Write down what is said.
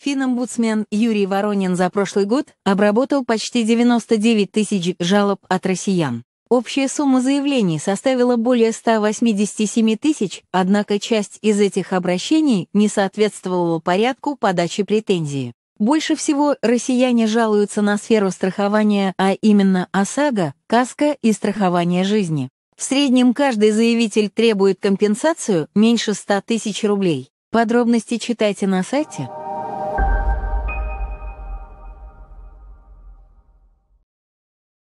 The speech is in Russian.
Финомбудсмен Юрий Воронин за прошлый год обработал почти 99 тысяч жалоб от россиян. Общая сумма заявлений составила более 187 тысяч, однако часть из этих обращений не соответствовала порядку подачи претензии. Больше всего россияне жалуются на сферу страхования, а именно ОСАГО, КАСКО и страхование жизни. В среднем каждый заявитель требует компенсацию меньше 100 тысяч рублей. Подробности читайте на сайте